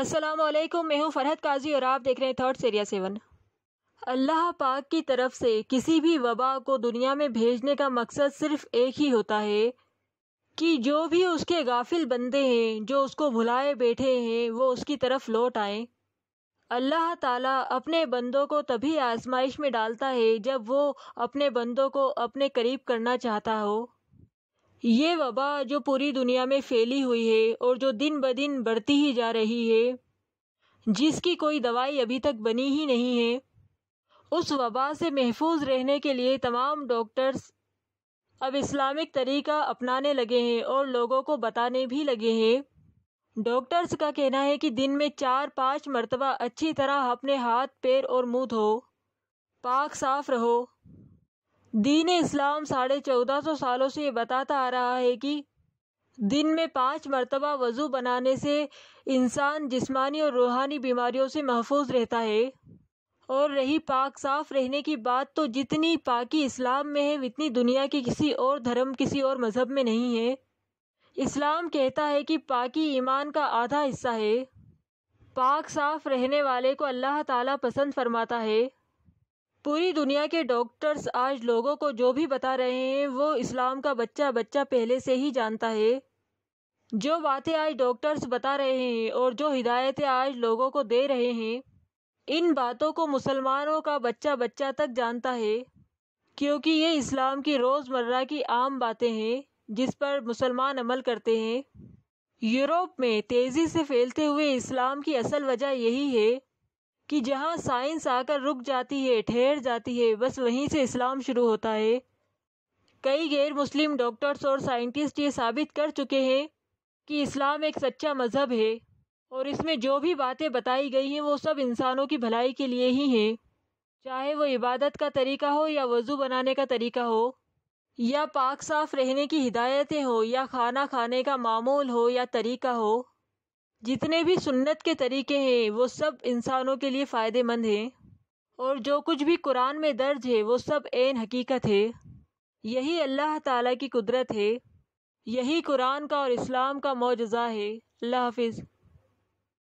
असलम मैं हूँ फरहत काजी और आप देख रहे हैं थर्ड सीरिया सेवन अल्लाह पाक की तरफ से किसी भी वबा को दुनिया में भेजने का मकसद सिर्फ एक ही होता है कि जो भी उसके गाफिल बंदे हैं जो उसको भुलाए बैठे हैं वो उसकी तरफ लौट आए अल्लाह ताला अपने बंदों को तभी आजमाइश में डालता है जब वो अपने बंदों को अपने करीब करना चाहता हो ये वबा जो पूरी दुनिया में फैली हुई है और जो दिन ब दिन बढ़ती ही जा रही है जिसकी कोई दवाई अभी तक बनी ही नहीं है उस वबा से महफूज रहने के लिए तमाम डॉक्टर्स अब इस्लामिक तरीका अपनाने लगे हैं और लोगों को बताने भी लगे हैं डॉक्टर्स का कहना है कि दिन में चार पाँच मरतबा अच्छी तरह अपने हाथ पैर और मुंह धो पाक साफ रहो दीन इस्लाम साढ़े चौदह सौ सालों से ये बताता आ रहा है कि दिन में पाँच मरतबा वज़ू बनाने से इंसान जिस्मानी और रूहानी बीमारियों से महफूज रहता है और रही पाक साफ रहने की बात तो जितनी पाकी इस्लाम में है उतनी दुनिया के किसी और धर्म किसी और मज़हब में नहीं है इस्लाम कहता है कि पाकी ईमान का आधा हिस्सा है पाक साफ रहने वाले को अल्लाह ताला पसंद फरमाता है पूरी दुनिया के डॉक्टर्स आज लोगों को जो भी बता रहे हैं वो इस्लाम का बच्चा बच्चा पहले से ही जानता है जो बातें आज डॉक्टर्स बता रहे हैं और जो हिदायतें आज लोगों को दे रहे हैं इन बातों को मुसलमानों का बच्चा बच्चा तक जानता है क्योंकि ये इस्लाम की रोज़मर्रा की आम बातें हैं जिस पर मुसलमान अमल करते हैं यूरोप में तेज़ी से फैलते हुए इस्लाम की असल वजह यही है कि जहाँ साइंस आकर रुक जाती है ठहर जाती है बस वहीं से इस्लाम शुरू होता है कई गैर मुस्लिम डॉक्टर्स और साइंटिस्ट ये साबित कर चुके हैं कि इस्लाम एक सच्चा मज़हब है और इसमें जो भी बातें बताई गई हैं वो सब इंसानों की भलाई के लिए ही हैं चाहे वो इबादत का तरीका हो या वज़ू बनाने का तरीका हो या पाक साफ रहने की हिदायतें हो या खाना खाने का मामूल हो या तरीका हो जितने भी सुन्नत के तरीके हैं वो सब इंसानों के लिए फ़ायदेमंद हैं और जो कुछ भी कुरान में दर्ज है वो सब एन हकीकत है यही अल्लाह ताला की कुदरत है यही कुरान का और इस्लाम का मुजज़ा है अल्लाह हाफिज़